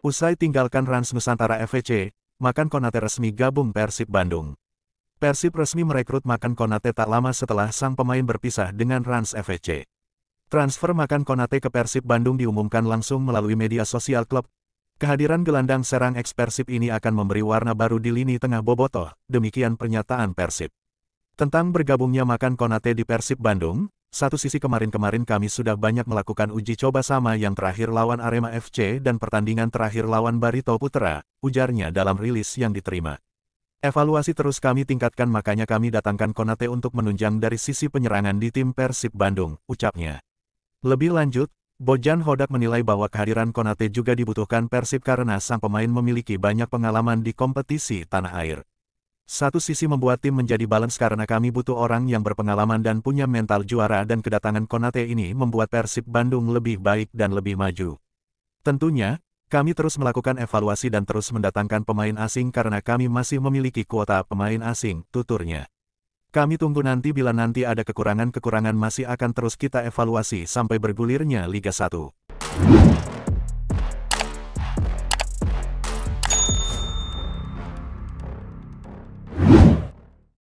Usai tinggalkan Rans Nusantara FVC, Makan Konate resmi gabung Persib Bandung. Persib resmi merekrut Makan Konate tak lama setelah sang pemain berpisah dengan Rans FVC. Transfer Makan Konate ke Persib Bandung diumumkan langsung melalui media sosial klub. Kehadiran gelandang serang eks Persib ini akan memberi warna baru di lini tengah bobotoh, demikian pernyataan Persib. Tentang bergabungnya Makan Konate di Persib Bandung, satu sisi kemarin-kemarin kami sudah banyak melakukan uji coba sama yang terakhir lawan Arema FC dan pertandingan terakhir lawan Barito Putra, ujarnya dalam rilis yang diterima. Evaluasi terus kami tingkatkan makanya kami datangkan Konate untuk menunjang dari sisi penyerangan di tim Persib Bandung, ucapnya. Lebih lanjut, Bojan Hodak menilai bahwa kehadiran Konate juga dibutuhkan Persib karena sang pemain memiliki banyak pengalaman di kompetisi tanah air. Satu sisi membuat tim menjadi balance karena kami butuh orang yang berpengalaman dan punya mental juara dan kedatangan Konate ini membuat Persib Bandung lebih baik dan lebih maju. Tentunya, kami terus melakukan evaluasi dan terus mendatangkan pemain asing karena kami masih memiliki kuota pemain asing, tuturnya. Kami tunggu nanti bila nanti ada kekurangan-kekurangan masih akan terus kita evaluasi sampai bergulirnya Liga 1.